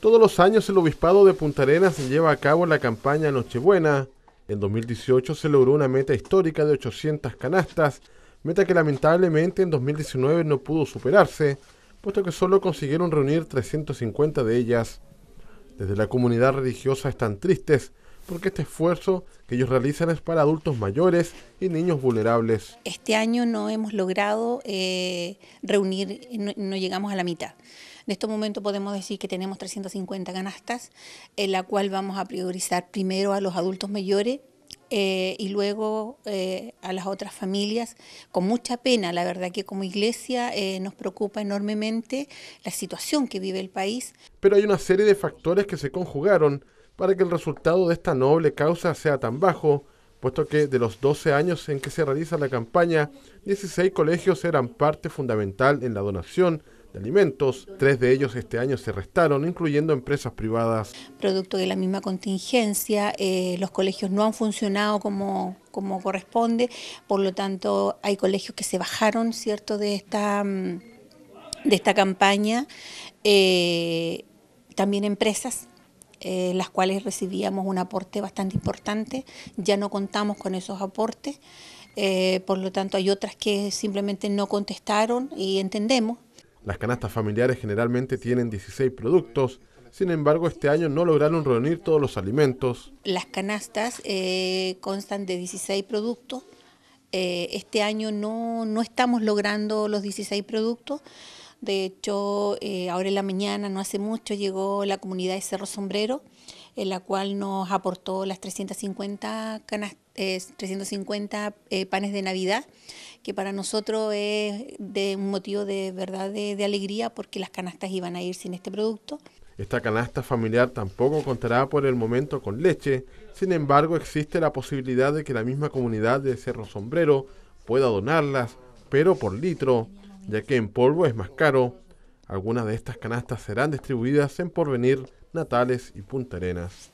Todos los años el Obispado de Punta Arenas lleva a cabo la campaña Nochebuena. En 2018 se logró una meta histórica de 800 canastas, meta que lamentablemente en 2019 no pudo superarse, puesto que solo consiguieron reunir 350 de ellas. Desde la comunidad religiosa están tristes porque este esfuerzo que ellos realizan es para adultos mayores y niños vulnerables. Este año no hemos logrado eh, reunir, no, llegamos a la mitad. En este momento podemos decir que tenemos 350 canastas, en la cual vamos a priorizar primero a los adultos mayores. Eh, y luego eh, a las otras familias, con mucha pena, la verdad que como iglesia nos preocupa enormemente la situación que vive el país. Pero hay una serie de factores que se conjugaron para que el resultado de esta noble causa sea tan bajo, puesto que de los 12 años en que se realiza la campaña, 16 colegios eran parte fundamental en la donación de alimentos. Tres de ellos este año se restaron, incluyendo empresas privadas. Producto de la misma contingencia, eh, los colegios no han funcionado como, corresponde, por lo tanto hay colegios que se bajaron cierto, de, esta, mm, campaña, eh, también empresas eh, las cuales recibíamos un aporte bastante importante. Ya no contamos con esos aportes, eh, por lo tanto hay otras que simplemente no contestaron y entendemos. Las canastas familiares generalmente tienen 16 productos, sin embargo, este año no lograron reunir todos los alimentos. Las canastas eh, constan de 16 productos. este año no, no estamos logrando los 16 productos. De hecho, eh, ahora en la mañana, no hace mucho, llegó la comunidad de Cerro Sombrero, en la cual nos aportó las 350 350 eh, eh, panes de Navidad, que para nosotros es de un motivo de verdad de, de, alegría porque las canastas iban a ir sin este producto. Esta canasta familiar tampoco contará por el momento con leche, sin embargo existe la posibilidad de que la misma comunidad de Cerro Sombrero pueda donarlas, pero por litro, ya que en polvo es más caro. Algunas de estas canastas serán distribuidas en Porvenir, Natales y Punta Arenas.